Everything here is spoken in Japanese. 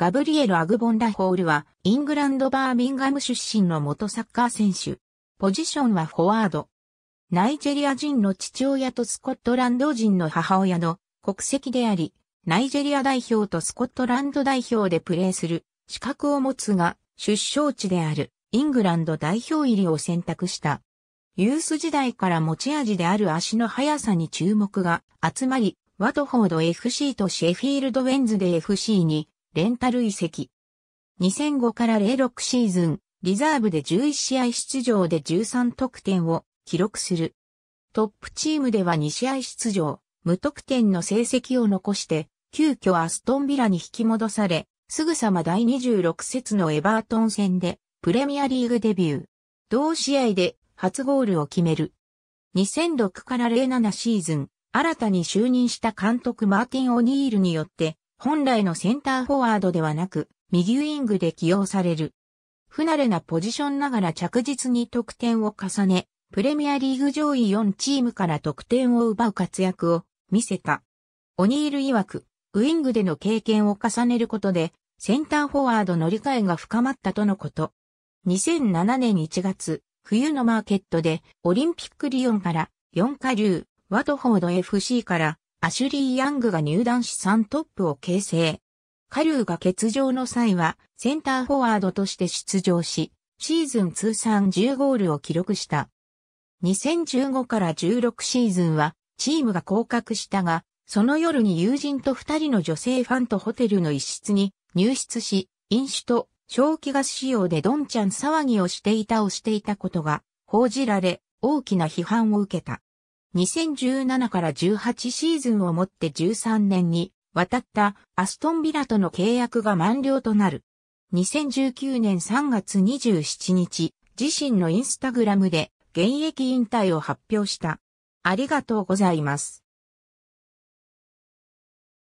ガブリエル・アグボンダホールは、イングランド・バーミンガム出身の元サッカー選手。ポジションはフォワード。ナイジェリア人の父親とスコットランド人の母親の国籍であり、ナイジェリア代表とスコットランド代表でプレーする資格を持つが、出生地であるイングランド代表入りを選択した。ユース時代から持ち味である足の速さに注目が集まり、ワトフォード FC とシェフィールドウェンズで FC にレンタル移籍。2005から06シーズン、リザーブで11試合出場で13得点を記録する。トップチームでは2試合出場、無得点の成績を残して、急遽アストンビラに引き戻され、すぐさま第26節のエバートン戦で、プレミアリーグデビュー。同試合で初ゴールを決める。2006から07シーズン、新たに就任した監督マーティン・オニールによって本来のセンターフォワードではなく、右ウィングで起用される。不慣れなポジションながら着実に得点を重ね、プレミアリーグ上位4チームから得点を奪う活躍を見せた。オニール曰く、ウィングでの経験を重ねることで、センターフォワードの理解が深まったとのこと。2007年1月、冬のマーケットで、オリンピックリオンから、4下流、ワトフォード FC から、アシュリー・ヤングが入団し3トップを形成。カリューが欠場の際はセンターフォワードとして出場し、シーズン通算10ゴールを記録した。2015から16シーズンはチームが降格したが、その夜に友人と二人の女性ファンとホテルの一室に入室し、飲酒と正気ガス仕様でドンちゃん騒ぎをしていたをしていたことが報じられ、大きな批判を受けた。2017から18シーズンをもって13年に渡ったアストンビラとの契約が満了となる。2019年3月27日、自身のインスタグラムで現役引退を発表した。ありがとうございます。